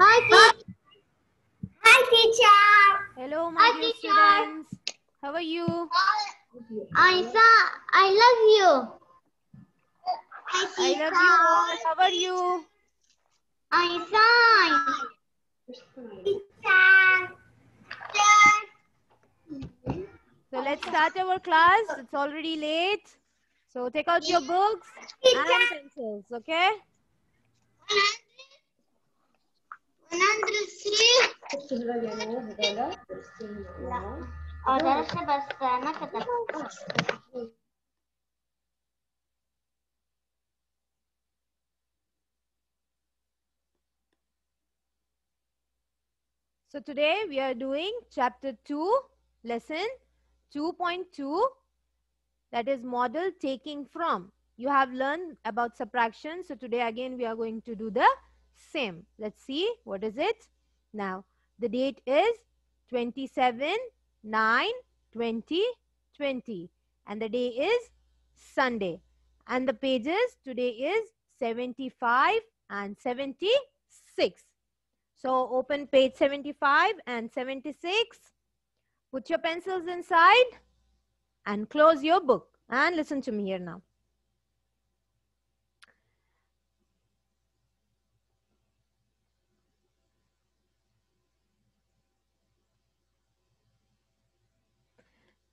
Hi, teacher. Hi, teacher. Hello, my Hi, teacher. students. How are you? I saw. I love you. I love you. all. How are you? I'm So let's start our class. It's already late. So take out your books and pencils, okay? Uh-huh. So today we are doing chapter 2, lesson 2.2, that is model taking from. You have learned about subtraction. So today again we are going to do the same. Let's see what is it now. The date is 27 9 2020 and the day is Sunday and the pages today is 75 and 76. So open page 75 and 76. Put your pencils inside and close your book and listen to me here now.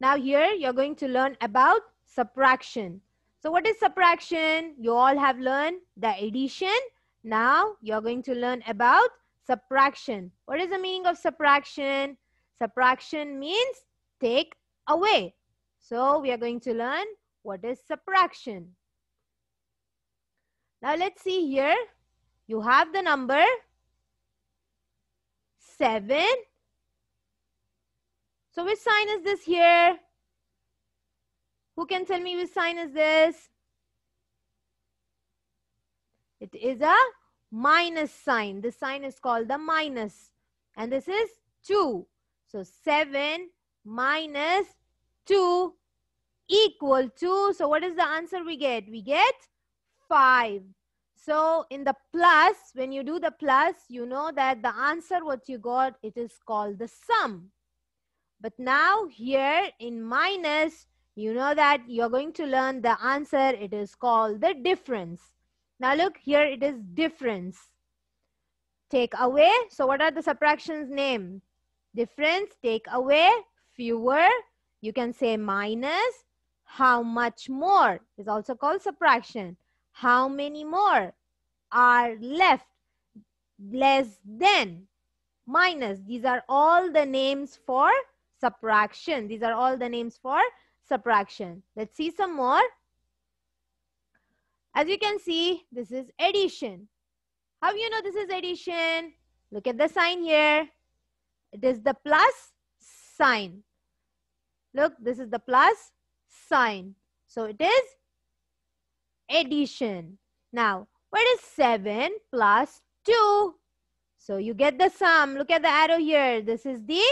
Now here you're going to learn about subtraction. So what is subtraction? You all have learned the addition. Now you're going to learn about subtraction. What is the meaning of subtraction? Subtraction means take away. So we are going to learn what is subtraction. Now let's see here. You have the number 7 so which sign is this here? Who can tell me which sign is this? It is a minus sign. This sign is called the minus. And this is 2. So 7 minus 2 equal to, so what is the answer we get? We get 5. So in the plus, when you do the plus, you know that the answer what you got, it is called the sum. But now here in minus, you know that you're going to learn the answer. It is called the difference. Now look here, it is difference. Take away. So what are the subtractions name? Difference, take away, fewer. You can say minus. How much more is also called subtraction. How many more are left? Less than minus. These are all the names for subtraction. These are all the names for subtraction. Let's see some more. As you can see, this is addition. How you know this is addition? Look at the sign here. It is the plus sign. Look, this is the plus sign. So it is addition. Now, what is 7 plus 2? So you get the sum. Look at the arrow here. This is the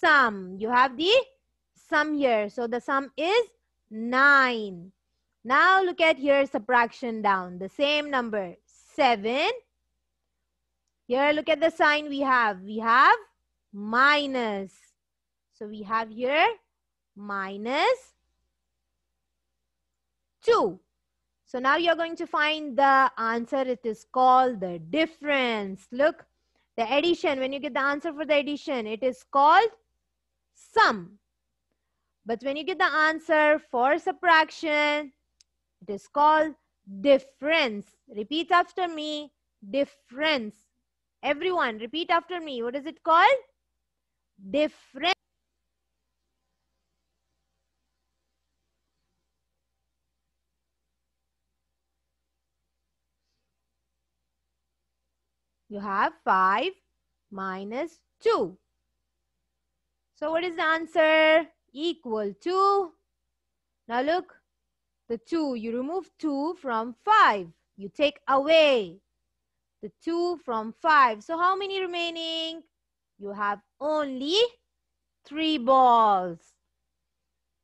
sum. You have the sum here. So the sum is 9. Now look at here subtraction down. The same number 7. Here look at the sign we have. We have minus. So we have here minus 2. So now you're going to find the answer. It is called the difference. Look, the addition, when you get the answer for the addition, it is called sum. But when you get the answer for subtraction, it is called difference. Repeat after me, difference. Everyone, repeat after me. What is it called? Difference. You have 5 minus 2. So what is the answer? Equal to, now look, the 2. You remove 2 from 5. You take away the 2 from 5. So how many remaining? You have only 3 balls.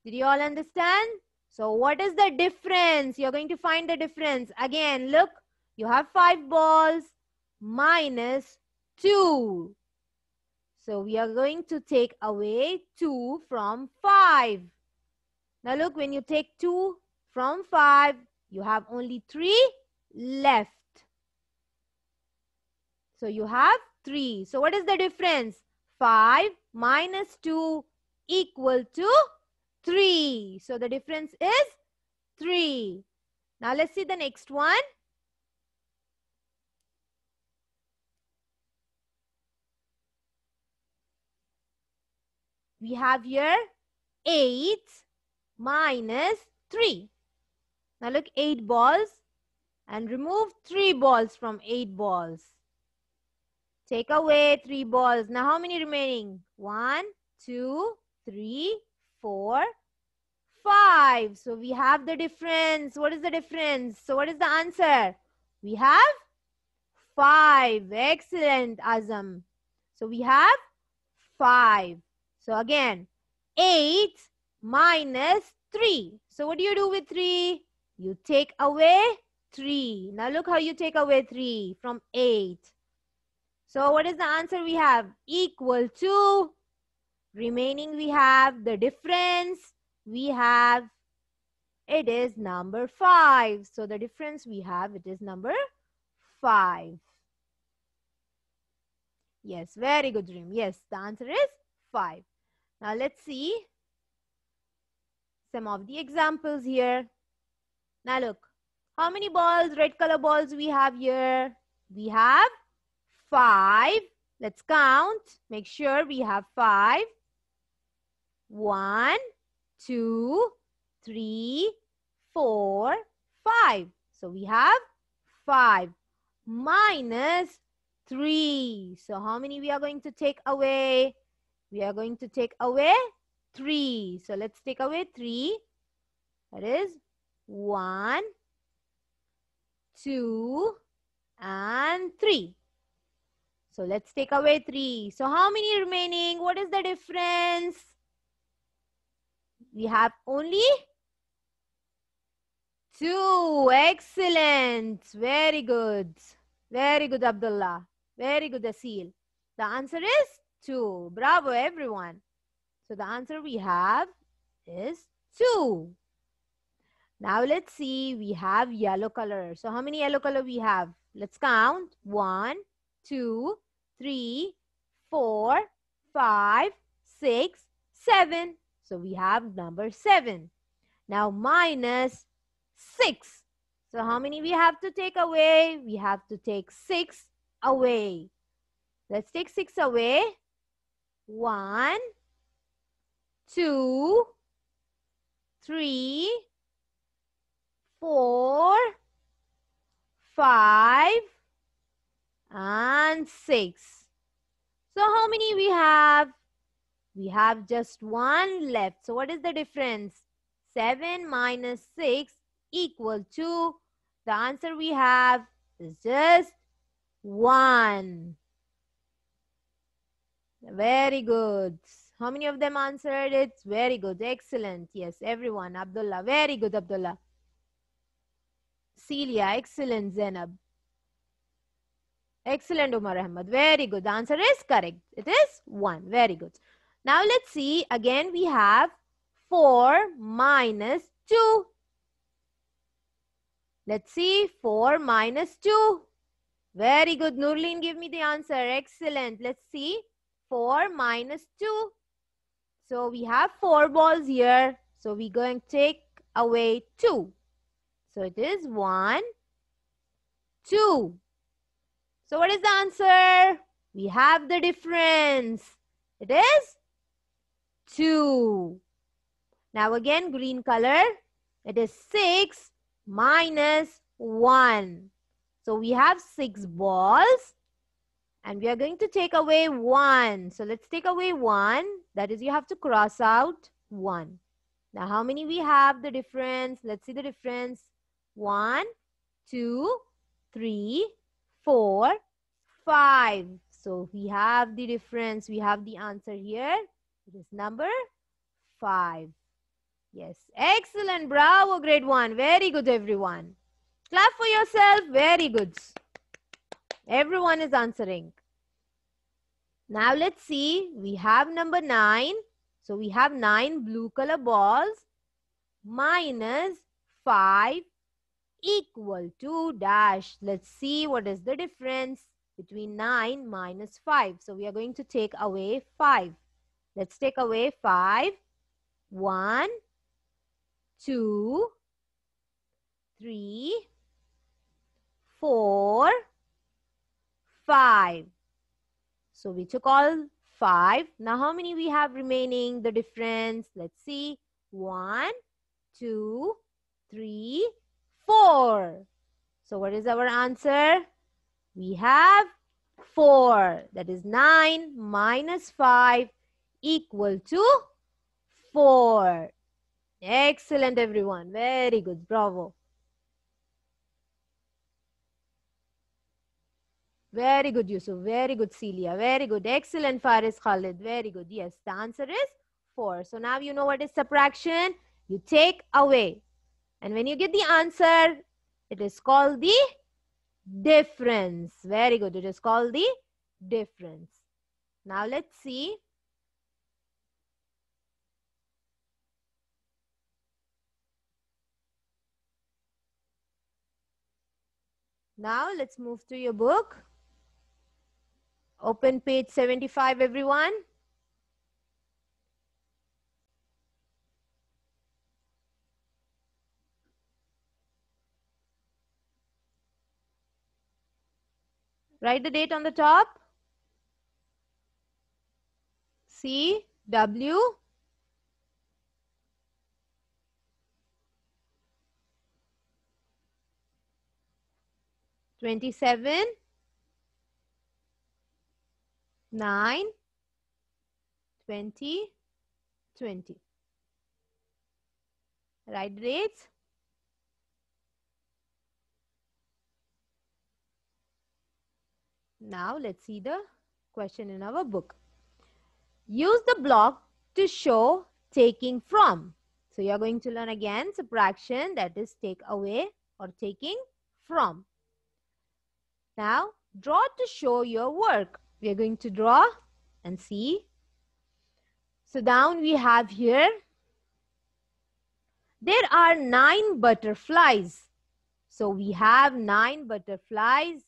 Did you all understand? So what is the difference? You're going to find the difference. Again, look, you have 5 balls minus 2. So we are going to take away 2 from 5. Now look, when you take 2 from 5, you have only 3 left. So you have 3. So what is the difference? 5 minus 2 equal to 3. So the difference is 3. Now let's see the next one. We have here 8 minus 3. Now look, 8 balls and remove 3 balls from 8 balls. Take away 3 balls. Now how many remaining? 1, 2, 3, 4, 5. So we have the difference. What is the difference? So what is the answer? We have 5. Excellent, Azam. So we have 5. So again, 8 minus 3. So what do you do with 3? You take away 3. Now look how you take away 3 from 8. So what is the answer we have? Equal to, remaining we have the difference, we have, it is number 5. So the difference we have, it is number 5. Yes, very good, Dream. Yes, the answer is 5. Now let's see some of the examples here. Now look, how many balls, red color balls we have here? We have five. Let's count. Make sure we have five. One, two, three, four, five. So we have five minus three. So how many we are going to take away? We are going to take away 3. So let's take away 3. That is 1, 2, and 3. So let's take away 3. So how many remaining? What is the difference? We have only 2. Excellent. Very good. Very good, Abdullah. Very good, Asil. The answer is two. Bravo, everyone. So the answer we have is two. Now let's see, we have yellow color. So how many yellow color we have? Let's count. One, two, three, four, five, six, seven. So we have number seven. Now minus six. So how many we have to take away? We have to take six away. Let's take six away. One, two, three, four, five, and six. So how many we have? We have just one left. So what is the difference? 7 minus 6 equal to, the answer we have is just 1. Very good. How many of them answered? it? very good. Excellent. Yes, everyone. Abdullah. Very good, Abdullah. Celia. Excellent, Zainab. Excellent, Umar Ahmad. Very good. The answer is correct. It is 1. Very good. Now let's see. Again, we have 4 minus 2. Let's see. 4 minus 2. Very good. Nurleen, give me the answer. Excellent. Let's see. 4 minus 2. So we have 4 balls here. So we're going to take away 2. So it is 1, 2. So what is the answer? We have the difference. It is 2. Now again, green color. It is 6 minus 1. So we have 6 balls and we are going to take away 1. So let's take away 1. That is, you have to cross out 1. Now, how many we have the difference? Let's see the difference. One, two, three, four, five. So we have the difference. We have the answer here. It is number 5. Yes. Excellent. Bravo. Grade 1. Very good, everyone. Clap for yourself. Very good. Everyone is answering. Now let's see. We have number 9. So we have 9 blue color balls minus 5 equal to dash. Let's see what is the difference between 9 minus 5. So we are going to take away 5. Let's take away 5. 1, 2, 3, 4, five. So we took all five. Now how many we have remaining? The difference, let's see. One, two, three, four. So what is our answer? We have four. That is nine minus five equal to four. Excellent, everyone. Very good. Bravo. Very good, Yusuf. Very good, Celia. Very good. Excellent, Faris Khalid. Very good. Yes, the answer is 4. So now you know what is subtraction. You take away. And when you get the answer, it is called the difference. Very good. It is called the difference. Now let's see. Now let's move to your book. Open page 75, everyone. Write the date on the top. C W twenty seven 9, 20, 20. Right rates? Now let's see the question in our book. Use the block to show taking from. So you're going to learn again subtraction that is take away or taking from. Now draw to show your work we are going to draw and see. So down we have here, there are nine butterflies. So we have nine butterflies.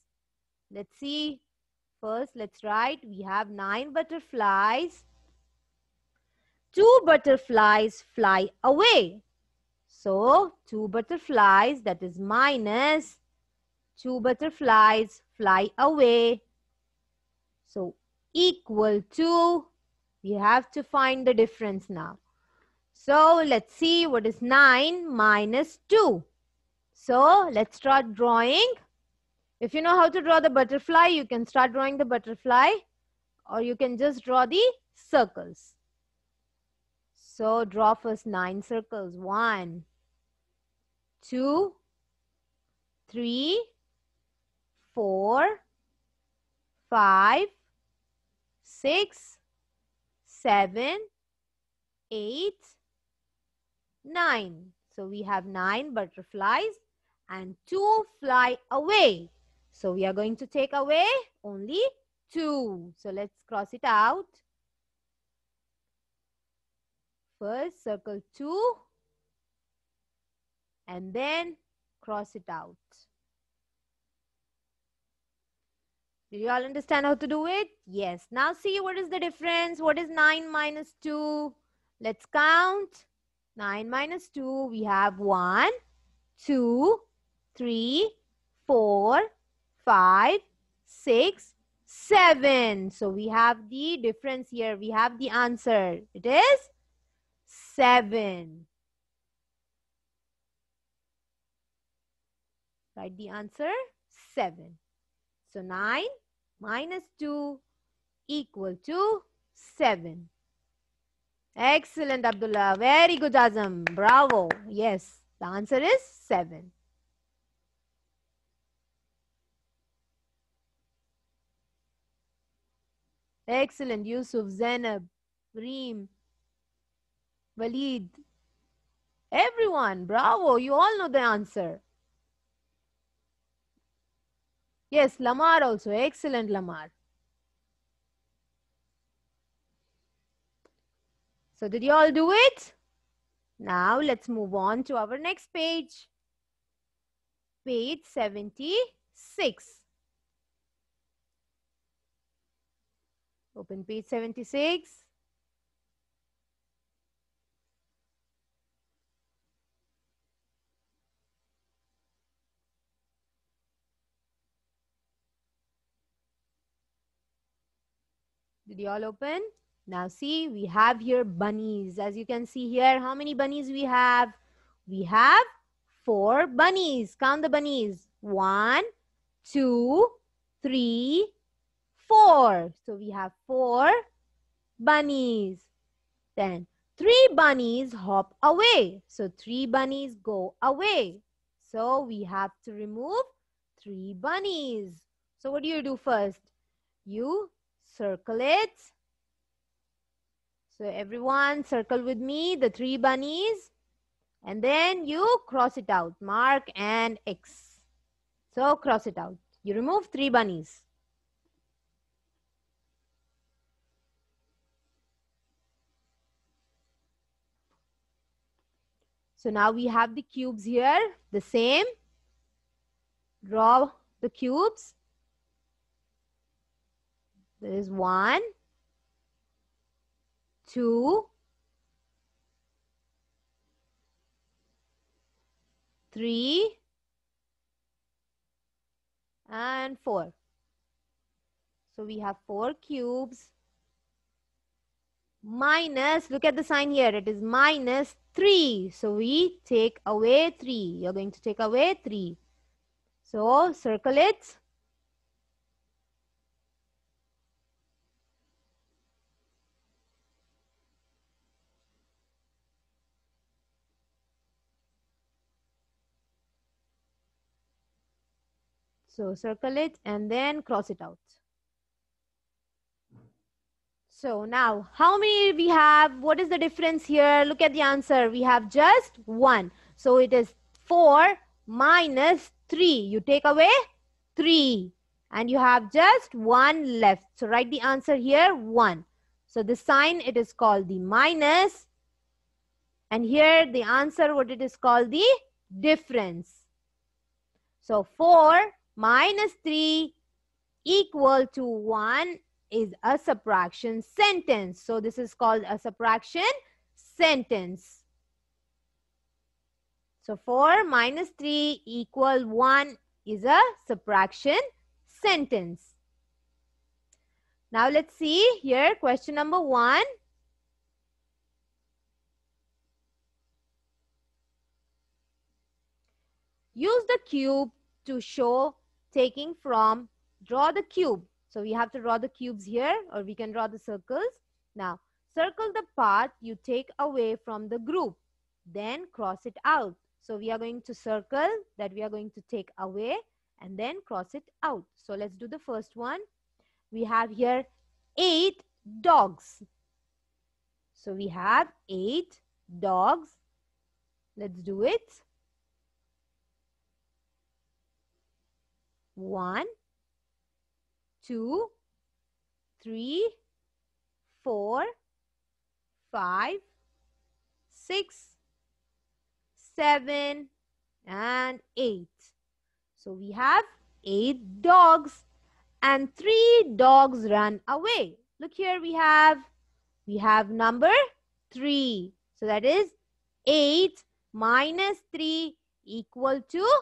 Let's see. First, let's write, we have nine butterflies. Two butterflies fly away. So two butterflies, that is minus two butterflies fly away. So equal to, we have to find the difference now. So let's see what is 9 minus 2. So let's start drawing. If you know how to draw the butterfly, you can start drawing the butterfly or you can just draw the circles. So draw first 9 circles. One, two, three, four, five, six, seven, eight, nine. So we have nine butterflies and two fly away. So we are going to take away only two. So let's cross it out. First circle two and then cross it out. Do you all understand how to do it? Yes. Now see what is the difference? What is 9 minus 2? Let's count. 9 minus 2, we have 1, 2, 3, 4, 5, 6, 7. So we have the difference here. We have the answer. It is 7. Write the answer 7. So 9 minus 2 equal to 7. Excellent, Abdullah. Very good, Azam. Bravo. Yes, the answer is 7. Excellent, Yusuf, Zainab, Reem, Walid. Everyone, bravo. You all know the answer. Yes, Lamar also. Excellent, Lamar. So did you all do it? Now let's move on to our next page. Page 76. Open page 76. Did you all open? Now see, we have here bunnies. As you can see here, how many bunnies we have? We have four bunnies. Count the bunnies. One, two, three, four. So we have four bunnies. Then three bunnies hop away. So three bunnies go away. So we have to remove three bunnies. So what do you do first? You circle it. So everyone circle with me the three bunnies and then you cross it out mark and X. So cross it out. You remove three bunnies. So now we have the cubes here, the same. Draw the cubes there is one, two, three, and four. So we have four cubes minus, look at the sign here, it is minus three. So we take away three. You're going to take away three. So circle it. So circle it and then cross it out. So now how many we have? What is the difference here? Look at the answer. We have just one. So it is four minus three. You take away three and you have just one left. So write the answer here one. So the sign it is called the minus and here the answer what it is called the difference. So 4 minus 3 equal to 1 is a subtraction sentence. So this is called a subtraction sentence. So 4 minus 3 equal 1 is a subtraction sentence. Now let's see here question number 1. Use the cube to show taking from draw the cube. So we have to draw the cubes here or we can draw the circles. Now, circle the part you take away from the group, then cross it out. So we are going to circle that we are going to take away and then cross it out. So let's do the first one. We have here eight dogs. So we have eight dogs. Let's do it. One, two, three, four, five, six, seven, and eight. So we have eight dogs and three dogs run away. Look here we have, we have number three. So that is eight minus three equal to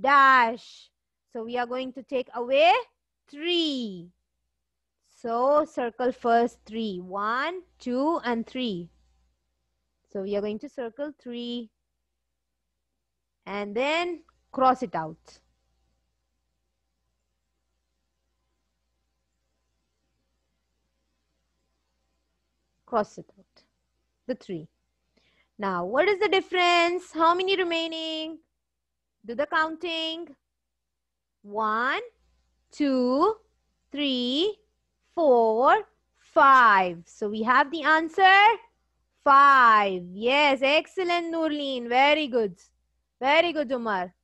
dash. So we are going to take away 3. So circle first 3. 1, 2 and 3. So we are going to circle 3 and then cross it out. Cross it out, the 3. Now, what is the difference? How many remaining? Do the counting. One, two, three, four, five. So we have the answer five. Yes, excellent, Nurleen. Very good. Very good, Umar.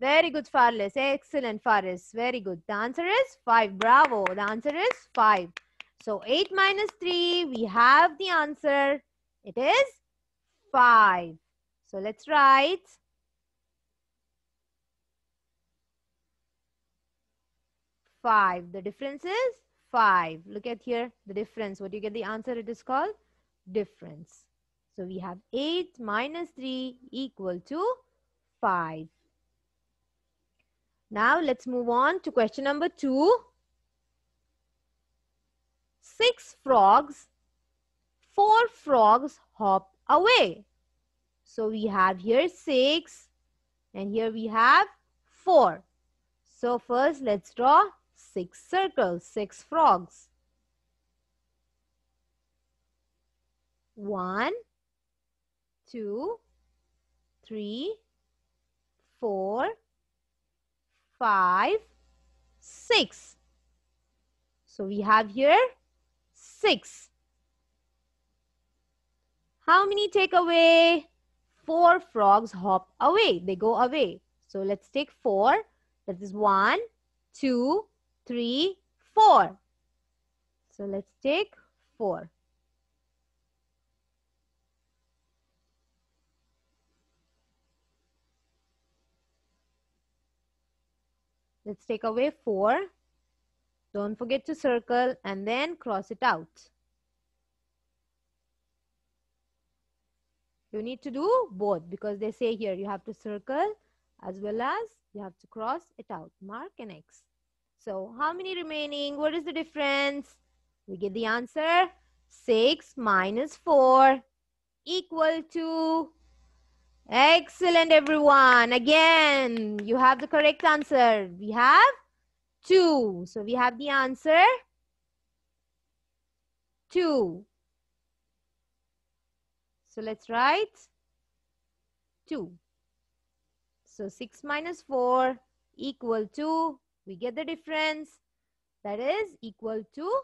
Very good, Faris. Excellent, Faris. Very good. The answer is 5. Bravo. The answer is 5. So 8 minus 3, we have the answer. It is 5. So let's write 5. The difference is 5. Look at here the difference. What do you get the answer? It is called difference. So we have 8 minus 3 equal to 5. Now let's move on to question number 2. Six frogs, four frogs hop away. So we have here 6 and here we have 4. So first let's draw six circles, six frogs. One, two, three, four, five, six. So we have here six. How many take away? Four frogs hop away. They go away. So let's take four. That is one, two, three, four. So let's take four. Let's take away four. Don't forget to circle and then cross it out. You need to do both because they say here you have to circle as well as you have to cross it out. Mark an X. So how many remaining? What is the difference? We get the answer 6 minus 4 equal to excellent everyone again you have the correct answer we have 2 so we have the answer 2 so let's write 2 so 6 minus 4 equal to we get the difference that is equal to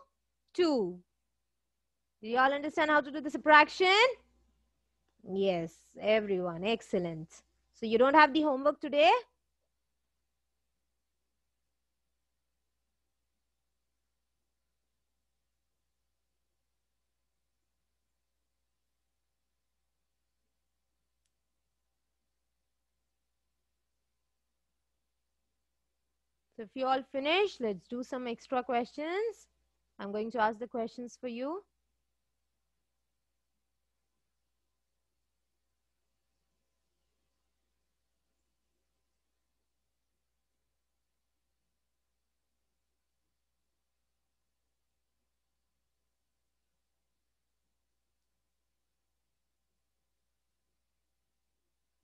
2. Do you all understand how to do the subtraction? Yes, everyone. Excellent. So you don't have the homework today? So if you all finish, let's do some extra questions. I'm going to ask the questions for you.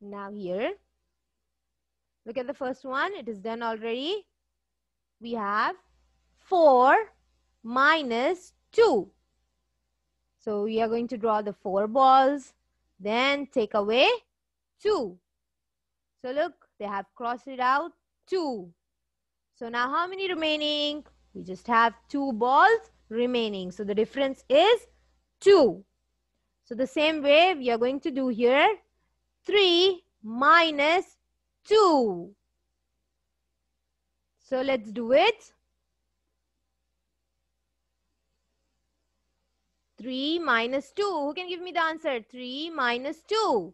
Now here, look at the first one. It is done already we have 4 minus 2. So we are going to draw the 4 balls, then take away 2. So look, they have crossed it out 2. So now how many remaining? We just have 2 balls remaining. So the difference is 2. So the same way we are going to do here 3 minus 2. So let's do it. 3 minus 2. Who can give me the answer? 3 minus 2.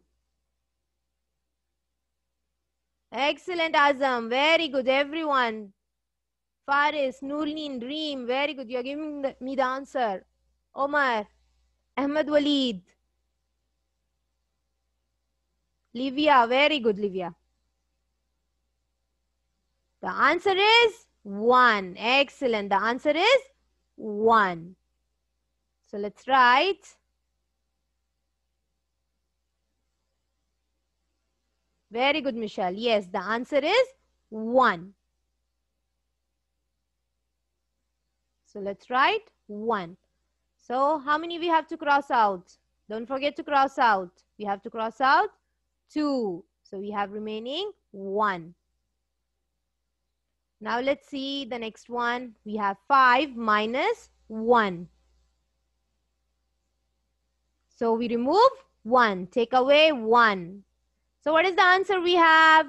Excellent, Azam. Very good, everyone. Faris, Nurleen, Dream. Very good. You're giving me the answer. Omar, Ahmed Walid. Livia, very good, Livia. The answer is 1. Excellent. The answer is 1. So let's write. Very good, Michelle. Yes, the answer is 1. So let's write 1. So how many we have to cross out? Don't forget to cross out. We have to cross out 2. So we have remaining 1. Now let's see the next one. We have 5 minus 1. So we remove 1. Take away 1. So what is the answer we have?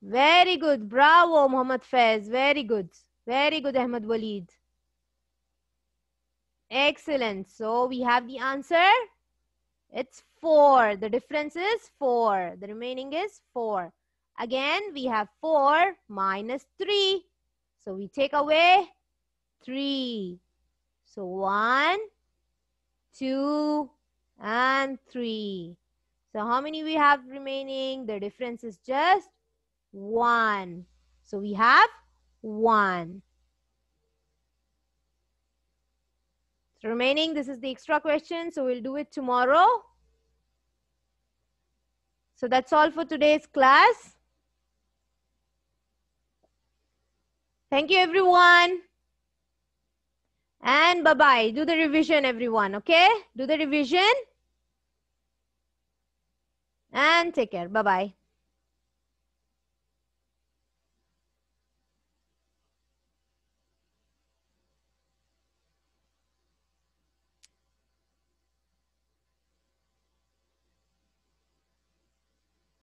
Very good. Bravo, Muhammad Faiz. Very good. Very good, Ahmed Walid. Excellent. So we have the answer. It's 4. The difference is 4. The remaining is 4. Again, we have 4 minus 3. So we take away 3. So 1, 2, and 3. So how many we have remaining? The difference is just 1. So we have 1. So remaining, this is the extra question. So we'll do it tomorrow. So that's all for today's class. Thank you, everyone. And bye-bye. Do the revision, everyone, okay? Do the revision. And take care. Bye-bye.